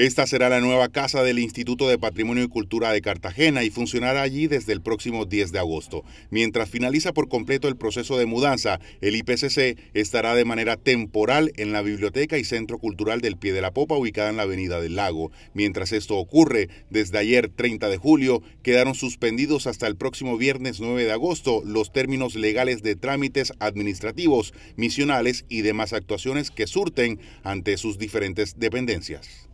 Esta será la nueva casa del Instituto de Patrimonio y Cultura de Cartagena y funcionará allí desde el próximo 10 de agosto. Mientras finaliza por completo el proceso de mudanza, el IPCC estará de manera temporal en la Biblioteca y Centro Cultural del Pie de la Popa ubicada en la Avenida del Lago. Mientras esto ocurre, desde ayer 30 de julio quedaron suspendidos hasta el próximo viernes 9 de agosto los términos legales de trámites administrativos, misionales y demás actuaciones que surten ante sus diferentes dependencias.